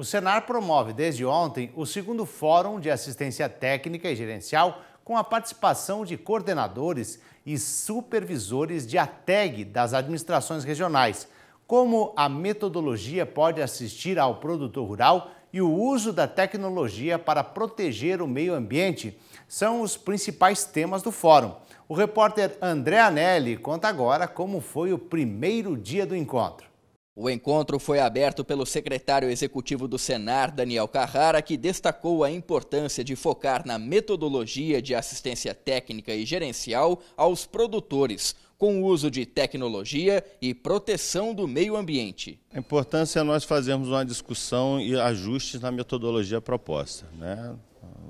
O Senar promove desde ontem o segundo Fórum de Assistência Técnica e Gerencial com a participação de coordenadores e supervisores de ATEG das administrações regionais, como a metodologia pode assistir ao produtor rural e o uso da tecnologia para proteger o meio ambiente são os principais temas do fórum. O repórter André Anelli conta agora como foi o primeiro dia do encontro. O encontro foi aberto pelo secretário executivo do Senar, Daniel Carrara, que destacou a importância de focar na metodologia de assistência técnica e gerencial aos produtores, com o uso de tecnologia e proteção do meio ambiente. A importância é nós fazermos uma discussão e ajustes na metodologia proposta. Né?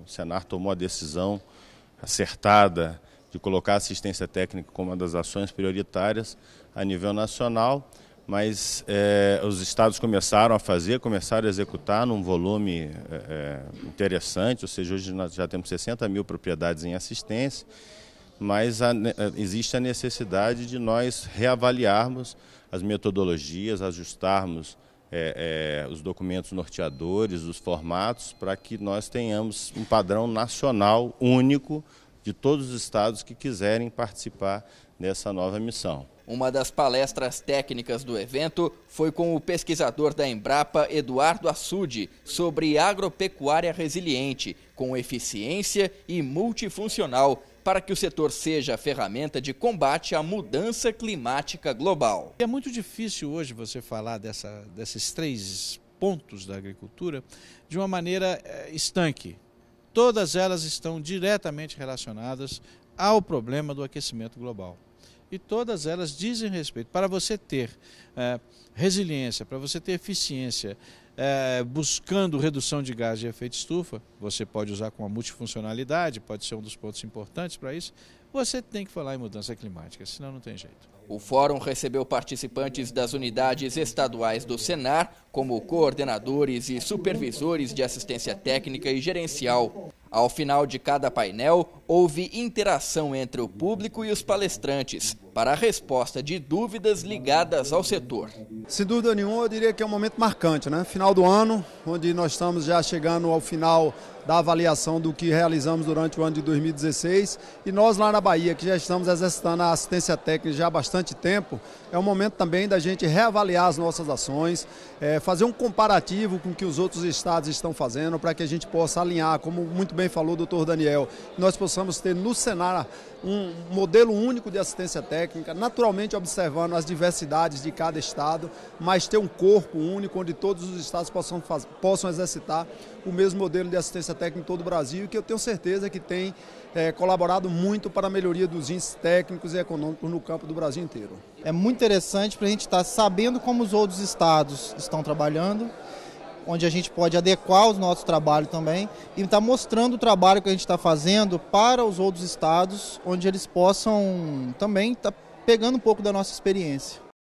O Senar tomou a decisão acertada de colocar a assistência técnica como uma das ações prioritárias a nível nacional mas é, os estados começaram a fazer, começaram a executar num volume é, interessante, ou seja, hoje nós já temos 60 mil propriedades em assistência, mas a, existe a necessidade de nós reavaliarmos as metodologias, ajustarmos é, os documentos norteadores, os formatos, para que nós tenhamos um padrão nacional único de todos os estados que quiserem participar dessa nova missão. Uma das palestras técnicas do evento foi com o pesquisador da Embrapa, Eduardo Assude, sobre agropecuária resiliente, com eficiência e multifuncional, para que o setor seja a ferramenta de combate à mudança climática global. É muito difícil hoje você falar dessa, desses três pontos da agricultura de uma maneira eh, estanque todas elas estão diretamente relacionadas ao problema do aquecimento global. E todas elas dizem respeito. Para você ter é, resiliência, para você ter eficiência, é, buscando redução de gás de efeito estufa, você pode usar com a multifuncionalidade, pode ser um dos pontos importantes para isso, você tem que falar em mudança climática, senão não tem jeito. O fórum recebeu participantes das unidades estaduais do Senar, como coordenadores e supervisores de assistência técnica e gerencial. Ao final de cada painel, houve interação entre o público e os palestrantes para a resposta de dúvidas ligadas ao setor. Sem dúvida nenhuma, eu diria que é um momento marcante, né? Final do ano, onde nós estamos já chegando ao final da avaliação do que realizamos durante o ano de 2016. E nós lá na Bahia, que já estamos exercitando a assistência técnica já há bastante tempo, é o momento também da gente reavaliar as nossas ações, é, fazer um comparativo com o que os outros estados estão fazendo, para que a gente possa alinhar, como muito bem falou o doutor Daniel, nós possamos ter no cenário um modelo único de assistência técnica, naturalmente observando as diversidades de cada estado, mas ter um corpo único onde todos os estados possam, possam exercitar o mesmo modelo de assistência técnica técnico em todo o Brasil e que eu tenho certeza que tem é, colaborado muito para a melhoria dos índices técnicos e econômicos no campo do Brasil inteiro. É muito interessante para a gente estar tá sabendo como os outros estados estão trabalhando, onde a gente pode adequar o nosso trabalho também e estar tá mostrando o trabalho que a gente está fazendo para os outros estados, onde eles possam também estar tá pegando um pouco da nossa experiência.